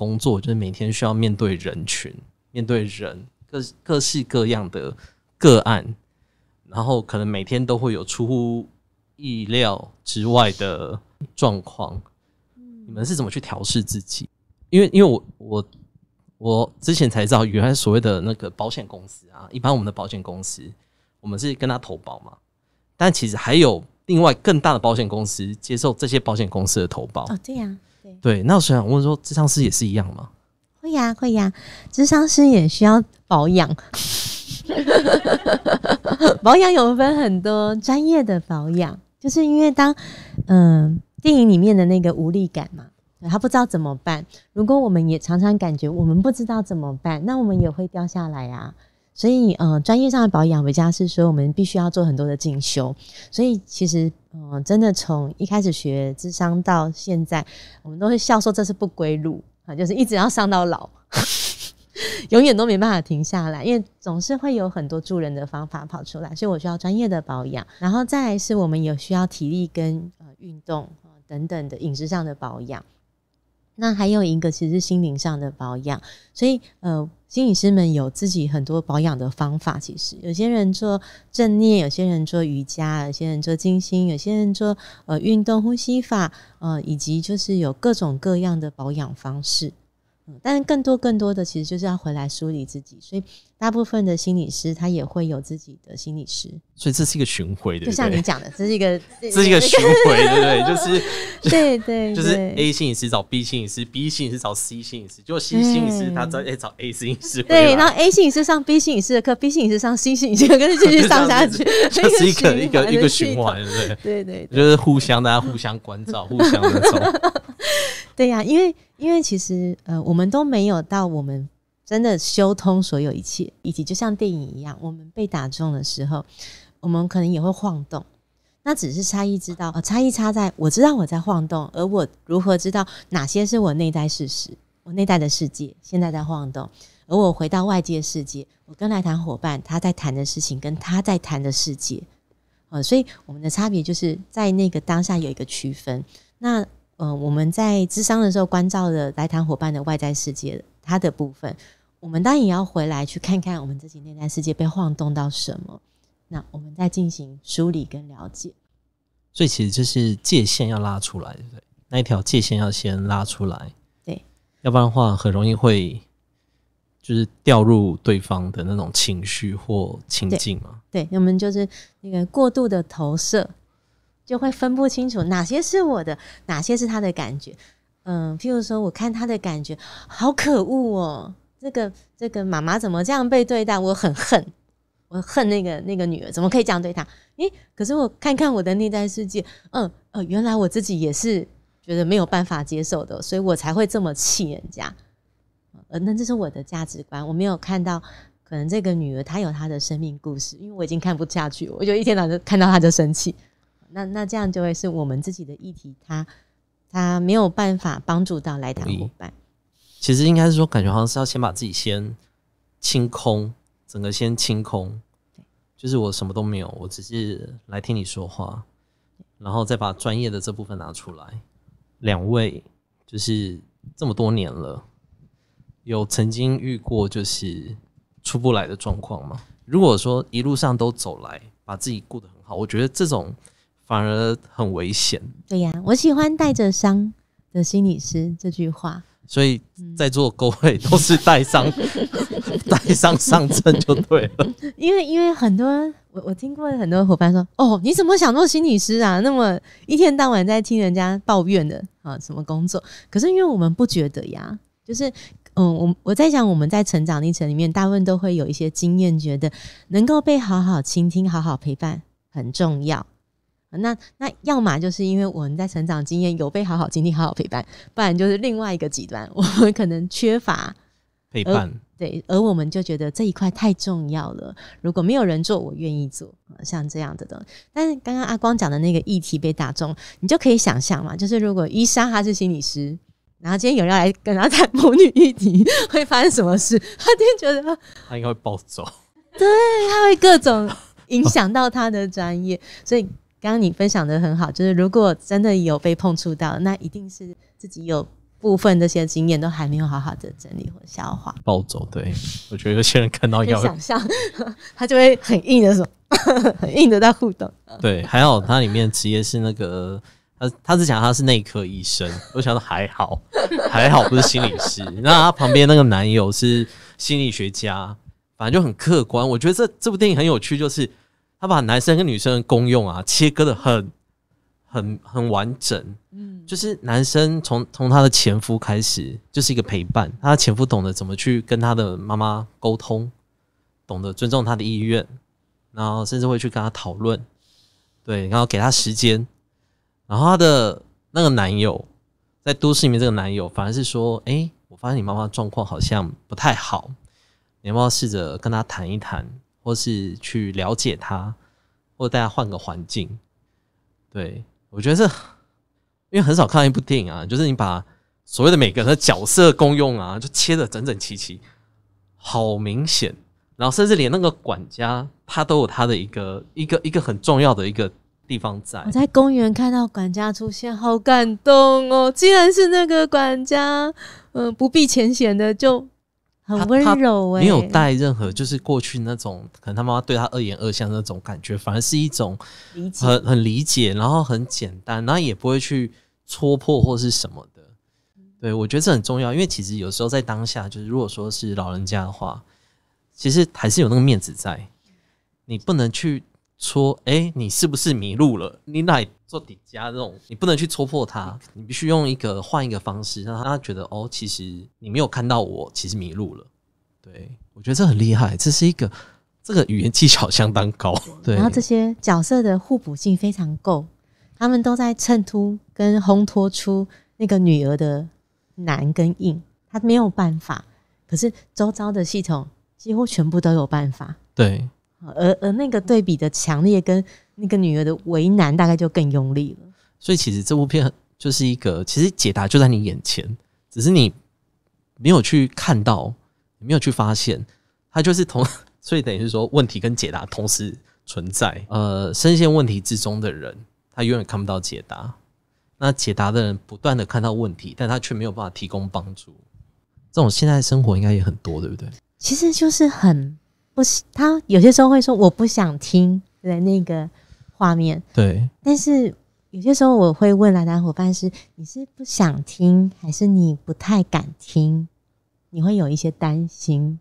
工作就是每天需要面对人群，面对人各各式各样的个案，然后可能每天都会有出乎意料之外的状况。嗯，你们是怎么去调试自己？因为因为我我我之前才知道，原来所谓的那个保险公司啊，一般我们的保险公司，我们是跟他投保嘛。但其实还有另外更大的保险公司接受这些保险公司的投保。哦，对呀。对，那我想问说，智商师也是一样吗？会呀，会呀，智商师也需要保养。保养有分很多专业的保养，就是因为当嗯电影里面的那个无力感嘛，他不知道怎么办。如果我们也常常感觉我们不知道怎么办，那我们也会掉下来呀。所以，呃，专业上的保养，维佳是说我们必须要做很多的进修。所以，其实，嗯，真的从一开始学智商到现在，我们都会笑说这是不归路啊，就是一直要上到老，永远都没办法停下来，因为总是会有很多助人的方法跑出来，所以我需要专业的保养。然后再来是我们有需要体力跟呃运动等等的饮食上的保养。那还有一个，其实心灵上的保养。所以，呃。心理师们有自己很多保养的方法，其实有些人做正念，有些人做瑜伽，有些人做静心，有些人做呃运动呼吸法，呃，以及就是有各种各样的保养方式。嗯，但是更多更多的其实就是要回来梳理自己，所以。大部分的心理师他也会有自己的心理师，所以这是一个循回的。就像你讲的，这是一个，这是一个循回，对不对？就是 对对，就是 A 心理师找 B 心理师，B 心理师找 C 心理师，结果 C 心理师他再找 A 心理师，对然后 A 心理师上 B 心理师的课，B 心理师上 C 心理师，跟续 上下去，这是一个一个一个循环，对不对？对对，就是互相大家互相关照，互相那种。对呀，因为因为其实呃，我们都没有到我们。真的修通所有一切，以及就像电影一样，我们被打中的时候，我们可能也会晃动。那只是差异知道，差异差在，我知道我在晃动，而我如何知道哪些是我内在事实，我内在的世界现在在晃动，而我回到外界世界，我跟来谈伙伴他在谈的事情，跟他在谈的世界。呃，所以我们的差别就是在那个当下有一个区分。那呃，我们在智商的时候，关照的来谈伙伴的外在世界，他的部分。我们当然也要回来去看看我们自己内在世界被晃动到什么，那我们再进行梳理跟了解。所以其实就是界限要拉出来，对，那一条界限要先拉出来，对，要不然的话很容易会就是掉入对方的那种情绪或情境嘛。对，我们就是那个过度的投射，就会分不清楚哪些是我的，哪些是他的感觉。嗯，譬如说，我看他的感觉好可恶哦。这个这个妈妈怎么这样被对待？我很恨，我恨那个那个女儿，怎么可以这样对她？诶，可是我看看我的内在世界，嗯呃，原来我自己也是觉得没有办法接受的，所以我才会这么气人家。呃，那这是我的价值观，我没有看到，可能这个女儿她有她的生命故事，因为我已经看不下去，我就一天到晚看到她就生气。那那这样就会是我们自己的议题，她她没有办法帮助到来谈伙伴。其实应该是说，感觉好像是要先把自己先清空，整个先清空，对，就是我什么都没有，我只是来听你说话，然后再把专业的这部分拿出来。两位就是这么多年了，有曾经遇过就是出不来的状况吗？如果说一路上都走来，把自己过得很好，我觉得这种反而很危险。对呀，我喜欢带着伤的心理师这句话。所以在座各位都是带上 带上上阵就对了。因为因为很多我我听过很多伙伴说，哦，你怎么想做心理师啊？那么一天到晚在听人家抱怨的啊，什么工作？可是因为我们不觉得呀，就是嗯，我我在想，我们在成长历程里面，大部分都会有一些经验，觉得能够被好好倾听、好好陪伴很重要。那那，要么就是因为我们在成长经验有被好好经历、好好陪伴，不然就是另外一个极端，我们可能缺乏陪伴。对，而我们就觉得这一块太重要了。如果没有人做，我愿意做，像这样的东西。但是刚刚阿光讲的那个议题被打中，你就可以想象嘛，就是如果伊莎她是心理师，然后今天有人来跟她谈母女议题，会发生什么事？她今天觉得她应该会暴走，对，她会各种影响到她的专业，所以。刚刚你分享的很好，就是如果真的有被碰触到，那一定是自己有部分这些经验都还没有好好的整理或消化。暴走，对我觉得有些人看到要想象，他就会很硬的说，很硬的在互动。对，还好他里面职业是那个，他他是讲他是内科医生，我想说还好 还好不是心理师。那他旁边那个男友是心理学家，反正就很客观。我觉得这这部电影很有趣，就是。他把男生跟女生的功用啊切割的很、很、很完整，嗯，就是男生从从他的前夫开始就是一个陪伴，他的前夫懂得怎么去跟他的妈妈沟通，懂得尊重他的意愿，然后甚至会去跟他讨论，对，然后给他时间，然后他的那个男友在都市里面，这个男友反而是说，哎，我发现你妈妈状况好像不太好，你要试着跟他谈一谈。或是去了解他，或大家换个环境。对我觉得这，因为很少看一部电影啊，就是你把所谓的每个人的角色功用啊，就切的整整齐齐，好明显。然后甚至连那个管家，他都有他的一个一个一个很重要的一个地方在。我在公园看到管家出现，好感动哦！竟然是那个管家，嗯，不避浅显的就。很温柔哎，没有带任何就是过去那种可能他妈妈对他恶言恶象那种感觉，反而是一种很很理解，然后很简单，然后也不会去戳破或是什么的。对，我觉得这很重要，因为其实有时候在当下，就是如果说是老人家的话，其实还是有那个面子在，你不能去。戳哎，你是不是迷路了？你哪做底加这种？你不能去戳破他，你必须用一个换一个方式，让他觉得哦，其实你没有看到我，其实迷路了。对我觉得这很厉害，这是一个这个语言技巧相当高。对，然后这些角色的互补性非常够，他们都在衬托跟烘托出那个女儿的难跟硬，她没有办法，可是周遭的系统几乎全部都有办法。对。而而那个对比的强烈，跟那个女儿的为难，大概就更用力了。所以其实这部片就是一个，其实解答就在你眼前，只是你没有去看到，没有去发现。它就是同，所以等于是说，问题跟解答同时存在。呃，深陷问题之中的人，他永远看不到解答。那解答的人不断的看到问题，但他却没有办法提供帮助。这种现在生活应该也很多，对不对？其实就是很。他有些时候会说我不想听的那个画面，对。但是有些时候我会问来男伙伴是你是不想听还是你不太敢听？你会有一些担心。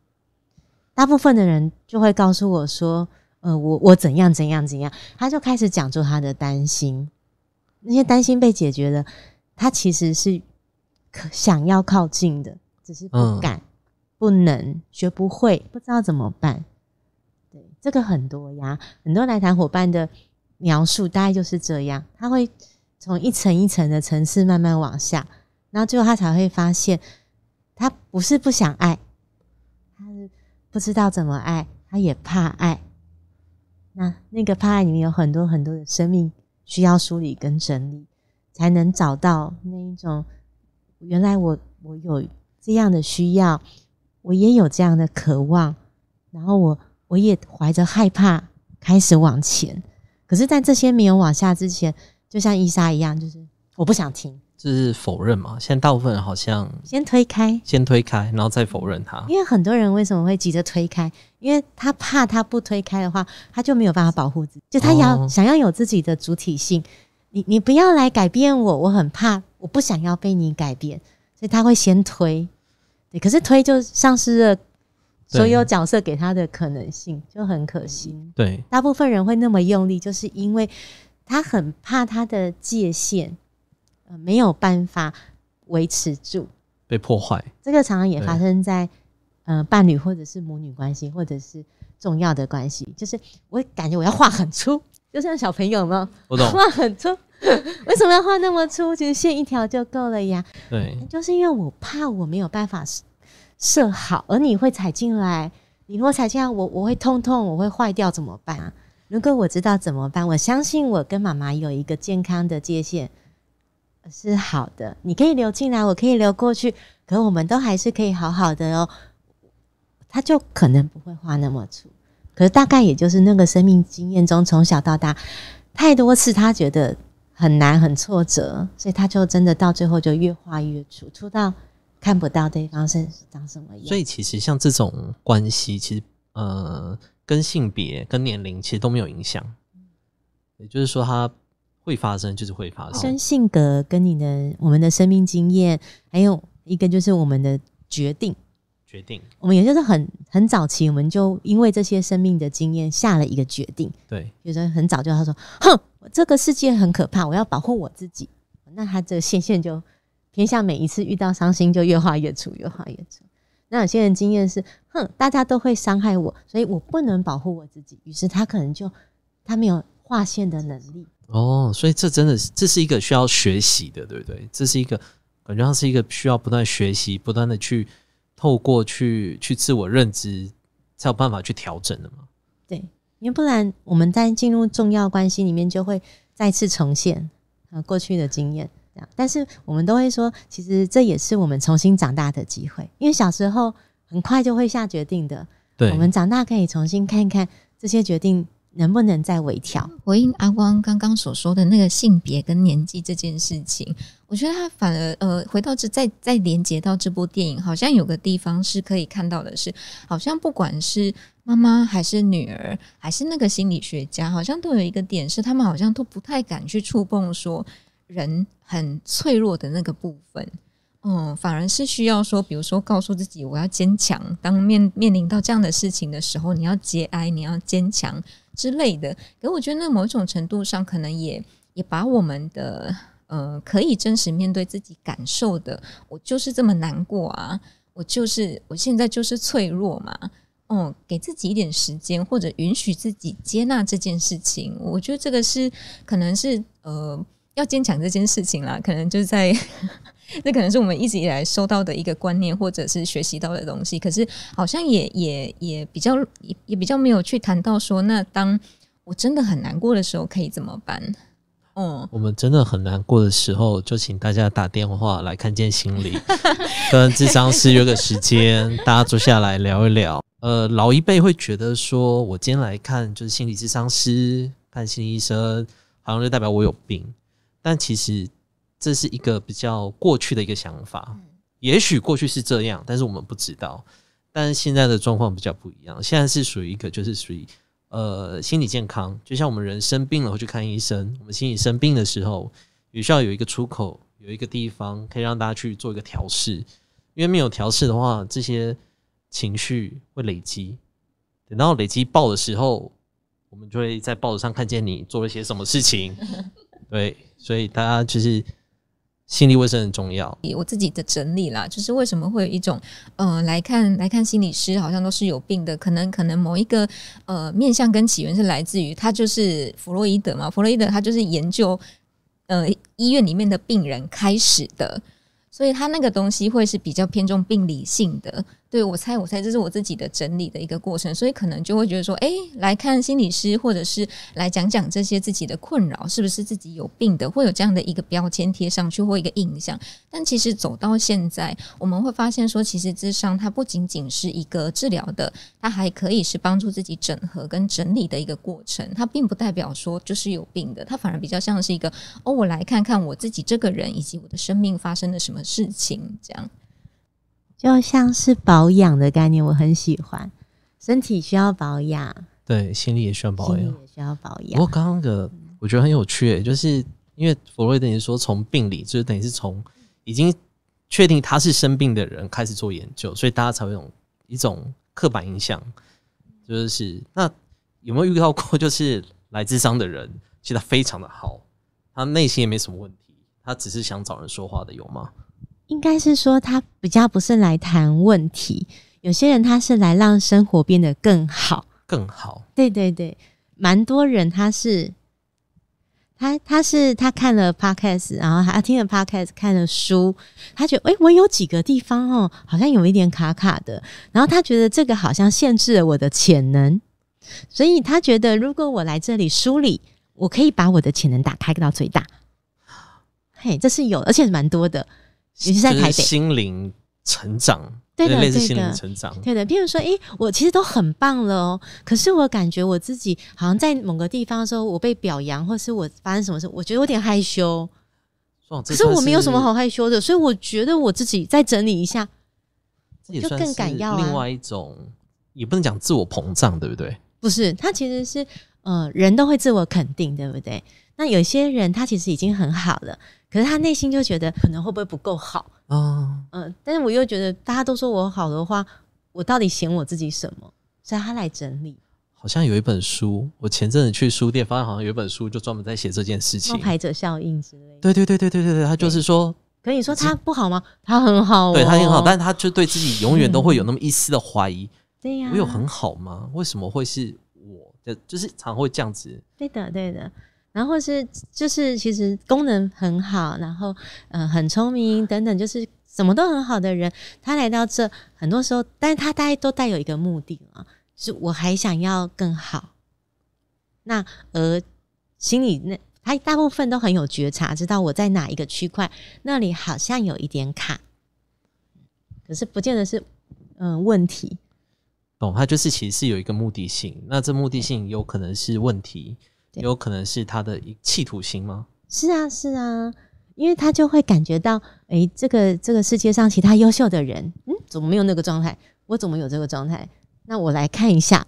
大部分的人就会告诉我说：“呃，我我怎样怎样怎样。”他就开始讲出他的担心。那些担心被解决了，他其实是可想要靠近的，只是不敢、不能、学不会、不知道怎么办。这个很多呀，很多来谈伙伴的描述大概就是这样。他会从一层一层的层次慢慢往下，然后最后他才会发现，他不是不想爱，他是不知道怎么爱，他也怕爱。那那个怕爱里面有很多很多的生命需要梳理跟整理，才能找到那一种原来我我有这样的需要，我也有这样的渴望，然后我。我也怀着害怕开始往前，可是，在这些没有往下之前，就像伊莎一样，就是我不想听，就是否认嘛。现在大部分人好像先推开，先推开，然后再否认他。因为很多人为什么会急着推开？因为他怕他不推开的话，他就没有办法保护自己，就他要想要有自己的主体性。你你不要来改变我，我很怕，我不想要被你改变，所以他会先推。对，可是推就丧失了。所有角色给他的可能性就很可惜。对，大部分人会那么用力，就是因为他很怕他的界限呃没有办法维持住被破坏。这个常常也发生在呃伴侣或者是母女关系或者是重要的关系。就是我感觉我要画很粗，就像小朋友吗？我懂，画很粗，为什么要画那么粗？其实线一条就够了呀。对，就是因为我怕我没有办法。设好，而你会踩进来，你如果踩进来，我我会痛痛，我会坏掉，怎么办啊？如果我知道怎么办，我相信我跟妈妈有一个健康的界限是好的，你可以留进来，我可以留过去，可我们都还是可以好好的哦。他就可能不会画那么粗，可是大概也就是那个生命经验中，从小到大，太多次他觉得很难很挫折，所以他就真的到最后就越画越粗，粗到。看不到对方是长什么样，所以其实像这种关系，其实呃，跟性别、跟年龄其实都没有影响。也就是说，它会发生，就是会发生。跟性格、跟你的、我们的生命经验，还有一个就是我们的决定。决定。我们也就是很很早期，我们就因为这些生命的经验，下了一个决定。对，就是很早就他说：“哼，这个世界很可怕，我要保护我自己。”那他这个线线就。天下每一次遇到伤心就越画越粗，越画越粗。那有些人经验是，哼，大家都会伤害我，所以我不能保护我自己，于是他可能就他没有划线的能力。哦，所以这真的是这是一个需要学习的，对不对？这是一个感觉上是一个需要不断学习、不断的去透过去去自我认知，才有办法去调整的嘛。对，因为不然我们在进入重要关系里面，就会再次重现啊过去的经验。但是我们都会说，其实这也是我们重新长大的机会。因为小时候很快就会下决定的，对，我们长大可以重新看一看这些决定能不能再微调。回应阿光刚刚所说的那个性别跟年纪这件事情，我觉得他反而呃，回到这再再连接到这部电影，好像有个地方是可以看到的是，好像不管是妈妈还是女儿，还是那个心理学家，好像都有一个点是他们好像都不太敢去触碰说。人很脆弱的那个部分，嗯，反而是需要说，比如说告诉自己，我要坚强。当面面临到这样的事情的时候，你要节哀，你要坚强之类的。可我觉得，那某种程度上，可能也也把我们的呃，可以真实面对自己感受的，我就是这么难过啊，我就是我现在就是脆弱嘛，哦，给自己一点时间，或者允许自己接纳这件事情。我觉得这个是可能是呃。要坚强这件事情啦，可能就在那，可能是我们一直以来收到的一个观念，或者是学习到的东西。可是好像也也也比较也也比较没有去谈到说，那当我真的很难过的时候，可以怎么办？哦，我们真的很难过的时候，就请大家打电话来看见心理，跟智商师约个时间，大家坐下来聊一聊。呃，老一辈会觉得说，我今天来看就是心理智商师看心理医生，好像就代表我有病。但其实这是一个比较过去的一个想法，也许过去是这样，但是我们不知道。但现在的状况比较不一样，现在是属于一个就是属于呃心理健康，就像我们人生病了会去看医生，我们心理生病的时候也需要有一个出口，有一个地方可以让大家去做一个调试，因为没有调试的话，这些情绪会累积，等到累积爆的时候，我们就会在报纸上看见你做了些什么事情。对，所以大家其实心理卫生很重要。以我自己的整理啦，就是为什么会有一种嗯来看来看心理师好像都是有病的，可能可能某一个呃面向跟起源是来自于他就是弗洛伊德嘛，弗洛伊德他就是研究呃医院里面的病人开始的，所以他那个东西会是比较偏重病理性的。对，我猜，我猜，这是我自己的整理的一个过程，所以可能就会觉得说，哎，来看心理师，或者是来讲讲这些自己的困扰，是不是自己有病的，会有这样的一个标签贴上去或一个印象。但其实走到现在，我们会发现说，其实智商它不仅仅是一个治疗的，它还可以是帮助自己整合跟整理的一个过程。它并不代表说就是有病的，它反而比较像是一个哦，我来看看我自己这个人以及我的生命发生了什么事情这样。就像是保养的概念，我很喜欢。身体需要保养，对，心理也需要保养，也需要保养。不过刚刚的我觉得很有趣，就是因为弗洛伊德等于说从病理，就是等于是从已经确定他是生病的人开始做研究，所以大家才有一种刻板印象，就是那有没有遇到过，就是来自商的人，其实非常的好，他内心也没什么问题，他只是想找人说话的，有吗？应该是说他比较不是来谈问题，有些人他是来让生活变得更好，更好。对对对，蛮多人他是，他他是他看了 podcast，然后他听了 podcast，看了书，他觉得哎，我有几个地方哦，好像有一点卡卡的，然后他觉得这个好像限制了我的潜能，所以他觉得如果我来这里梳理，我可以把我的潜能打开到最大。嘿，这是有，而且蛮多的。也是在台北，心灵成长，对的，对的，心灵成长，对的。譬如说，哎，我其实都很棒了哦，可是我感觉我自己好像在某个地方的时候，我被表扬，或是我发生什么事，我觉得有点害羞。可是我没有什么好害羞的，所以我觉得我自己再整理一下，就更敢要另外一种，也不能讲自我膨胀，对不对？不是，他其实是，呃，人都会自我肯定，对不对？那有些人他其实已经很好了，可是他内心就觉得可能会不会不够好啊？嗯，但是我又觉得大家都说我好的话，我到底嫌我自己什么？所以他来整理。好像有一本书，我前阵子去书店发现，好像有一本书就专门在写这件事情。排牌者效应之类。对对对对对对对，他就是说，可以说他不好吗？他很好，对他很好，但是他就对自己永远都会有那么一丝的怀疑。对呀，我有很好吗？为什么会是我？就就是常会这样子。对的，对的。然后是就是其实功能很好，然后嗯很聪明等等，就是什么都很好的人，他来到这很多时候，但是他大概都带有一个目的啊，是我还想要更好。那而心里那他大部分都很有觉察，知道我在哪一个区块，那里好像有一点卡，可是不见得是嗯问题。懂，他就是其实是有一个目的性，那这目的性有可能是问题。有可能是他的气图心吗？是啊，是啊，因为他就会感觉到，哎，这个这个世界上其他优秀的人，嗯，怎么没有那个状态？我怎么有这个状态？那我来看一下，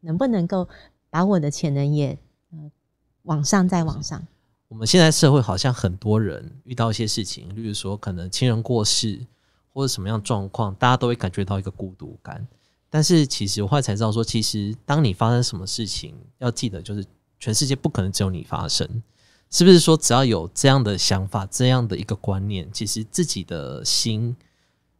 能不能够把我的潜能也往上再往上？我们现在社会好像很多人遇到一些事情，例如说可能亲人过世或者什么样状况，大家都会感觉到一个孤独感。但是其实我后来才知道，说其实当你发生什么事情，要记得就是全世界不可能只有你发生，是不是？说只要有这样的想法，这样的一个观念，其实自己的心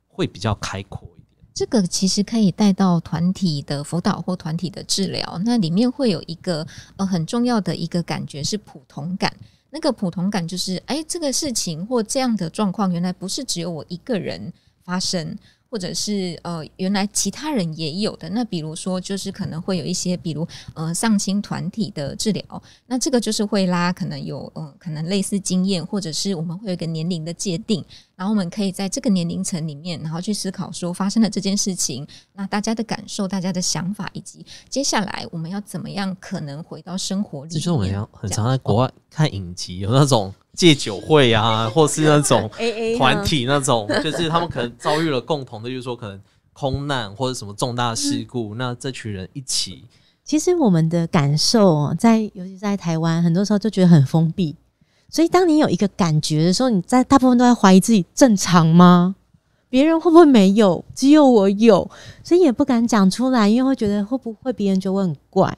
会比较开阔一点。这个其实可以带到团体的辅导或团体的治疗，那里面会有一个呃很重要的一个感觉是普通感。那个普通感就是，哎，这个事情或这样的状况，原来不是只有我一个人发生。或者是呃，原来其他人也有的。那比如说，就是可能会有一些，比如呃，丧亲团体的治疗。那这个就是会拉可能有嗯，可能类似经验，或者是我们会有一个年龄的界定，然后我们可以在这个年龄层里面，然后去思考说发生了这件事情，那大家的感受、大家的想法，以及接下来我们要怎么样，可能回到生活里面。就是我们很常在国外看影集，有那种。戒酒会啊，或是那种团体那种，就是他们可能遭遇了共同的，就是说可能空难或者什么重大事故，那这群人一起。其实我们的感受，在尤其在台湾，很多时候就觉得很封闭。所以当你有一个感觉的时候，你在大部分都在怀疑自己正常吗？别人会不会没有？只有我有，所以也不敢讲出来，因为会觉得会不会别人就会很怪。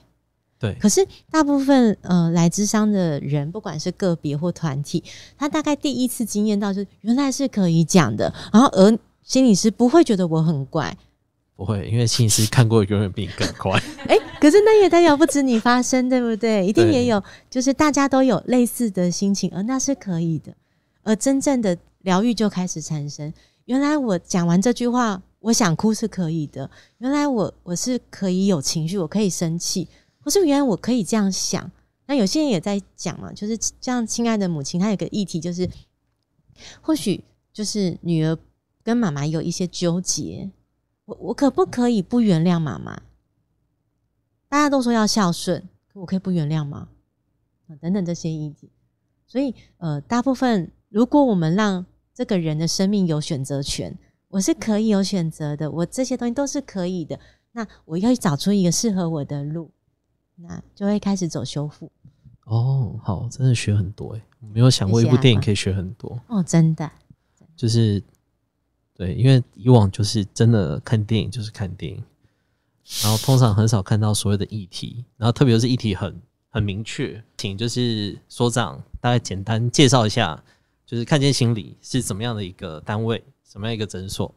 对，可是大部分呃来智商的人，不管是个别或团体，他大概第一次经验到，就是原来是可以讲的，然后而心理师不会觉得我很怪，不会，因为心理师看过永远比你更快。哎，可是那也代表不止你发生，对不对？一定也有，就是大家都有类似的心情，而那是可以的，而真正的疗愈就开始产生。原来我讲完这句话，我想哭是可以的，原来我我是可以有情绪，我可以生气。我说：“原来我可以这样想。那有些人也在讲嘛，就是这样。亲爱的母亲，她有个议题就是，或许就是女儿跟妈妈有一些纠结。我我可不可以不原谅妈妈？大家都说要孝顺，我可以不原谅吗？等等这些议题。所以呃，大部分如果我们让这个人的生命有选择权，我是可以有选择的。我这些东西都是可以的。那我要找出一个适合我的路。”那就会开始走修复。哦，好，真的学很多哎，没有想过一部电影可以学很多哦，真的。就是，对，因为以往就是真的看电影就是看电影，然后通常很少看到所谓的议题，然后特别是议题很很明确，请就是所长大概简单介绍一下，就是看见心理是怎么样的一个单位，什么样一个诊所？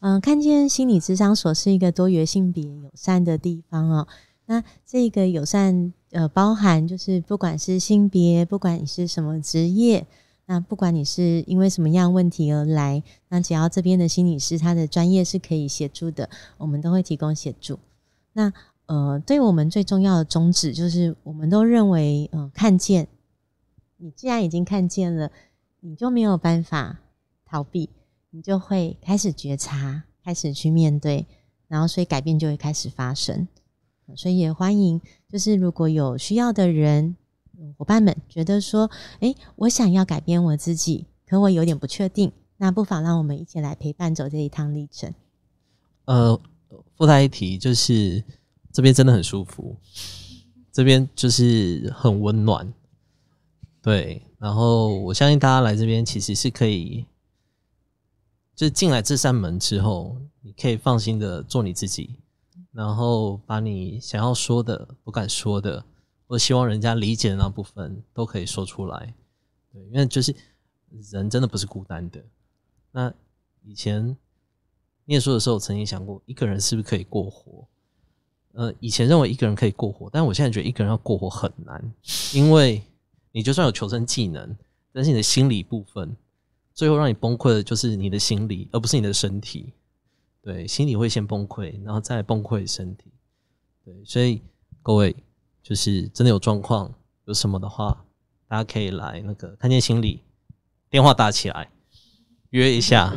嗯，看见心理智商所是一个多元性别友善的地方哦。那这个友善，呃，包含就是不管是性别，不管你是什么职业，那不管你是因为什么样问题而来，那只要这边的心理师他的专业是可以协助的，我们都会提供协助。那呃，对我们最重要的宗旨就是，我们都认为，呃，看见你既然已经看见了，你就没有办法逃避，你就会开始觉察，开始去面对，然后所以改变就会开始发生。所以也欢迎，就是如果有需要的人，伙伴们觉得说，哎，我想要改变我自己，可我有点不确定，那不妨让我们一起来陪伴走这一趟历程。呃，附带一提，就是这边真的很舒服，这边就是很温暖，对。然后我相信大家来这边其实是可以，就进来这扇门之后，你可以放心的做你自己。然后把你想要说的、不敢说的，或希望人家理解的那部分，都可以说出来。对，因为就是人真的不是孤单的。那以前念书的时候，曾经想过一个人是不是可以过活。呃，以前认为一个人可以过活，但我现在觉得一个人要过活很难，因为你就算有求生技能，但是你的心理部分，最后让你崩溃的就是你的心理，而不是你的身体。对，心里会先崩溃，然后再崩溃身体。对，所以各位就是真的有状况、有什么的话，大家可以来那个看见心理，电话打起来，约一下，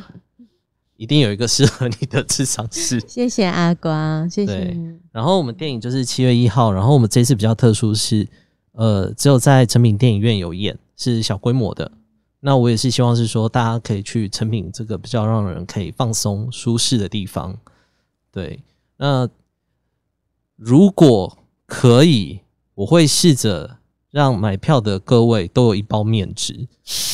一定有一个适合你的智商室。谢谢阿光，谢谢。然后我们电影就是七月一号，然后我们这次比较特殊是，呃，只有在成品电影院有演，是小规模的。那我也是希望是说，大家可以去成品这个比较让人可以放松舒适的地方。对，那如果可以，我会试着让买票的各位都有一包面纸。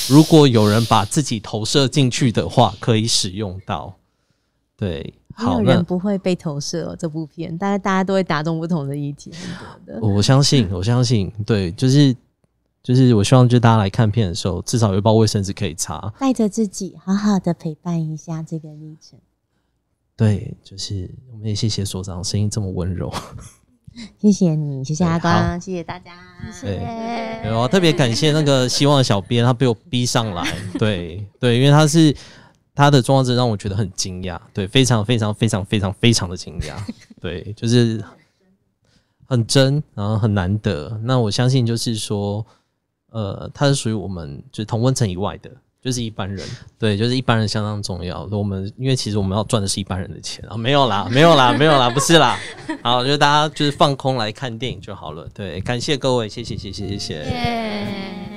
如果有人把自己投射进去的话，可以使用到。对，好，有人不会被投射这部片，大家大家都会打动不同的意见。我相信，我相信，对，就是。就是我希望，就大家来看片的时候，至少有一包卫生纸可以擦。带着自己，好好的陪伴一下这个旅程。对，就是我们也谢谢所长，声音这么温柔。谢谢你，谢谢阿光，谢谢大家，谢谢。我特别感谢那个希望小编，他被我逼上来。对 对，因为他是他的妆置，让我觉得很惊讶，对，非常非常非常非常非常的惊讶。对，就是很真，然后很难得。那我相信，就是说。呃，它是属于我们就是同温层以外的，就是一般人，对，就是一般人相当重要。我们因为其实我们要赚的是一般人的钱啊，没有啦，没有啦，没有啦，不是啦。好，我觉得大家就是放空来看电影就好了。对，感谢各位，谢谢，谢谢，谢谢。